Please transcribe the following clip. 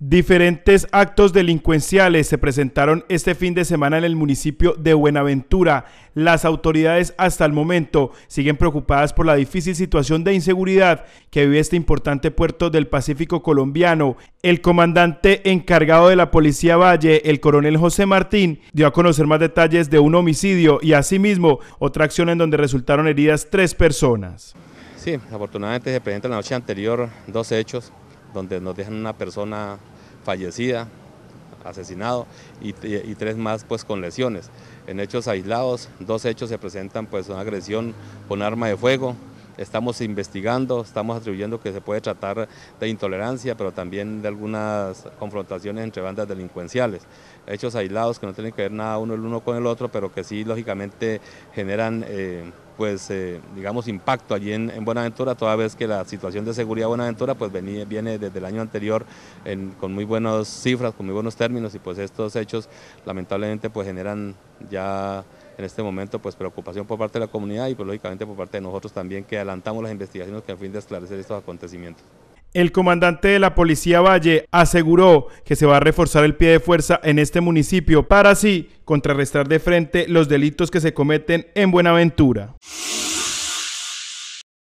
Diferentes actos delincuenciales se presentaron este fin de semana en el municipio de Buenaventura. Las autoridades hasta el momento siguen preocupadas por la difícil situación de inseguridad que vive este importante puerto del Pacífico colombiano. El comandante encargado de la Policía Valle, el coronel José Martín, dio a conocer más detalles de un homicidio y asimismo otra acción en donde resultaron heridas tres personas. Sí, afortunadamente se presentan la noche anterior dos hechos donde nos dejan una persona fallecida, asesinado, y, tres más pues con lesiones. En hechos aislados, dos hechos se presentan pues una agresión con arma de fuego, estamos investigando, estamos atribuyendo que se puede tratar de intolerancia, pero también de algunas confrontaciones entre bandas delincuenciales, hechos aislados que no tienen que ver nada uno el uno con el otro, pero que sí lógicamente generan... Eh, pues eh, digamos impacto allí en, Buenaventura, toda vez que la situación de seguridad de Buenaventura pues viene desde el año anterior con muy buenas cifras, con muy buenos términos y pues estos hechos lamentablemente pues generan ya en este momento pues preocupación por parte de la comunidad y pues, lógicamente por parte de nosotros también que adelantamos las investigaciones que a fin de esclarecer estos acontecimientos. El comandante de la policía Valle aseguró que se va a reforzar el pie de fuerza en este municipio para así contrarrestar de frente los delitos que se cometen en Buenaventura.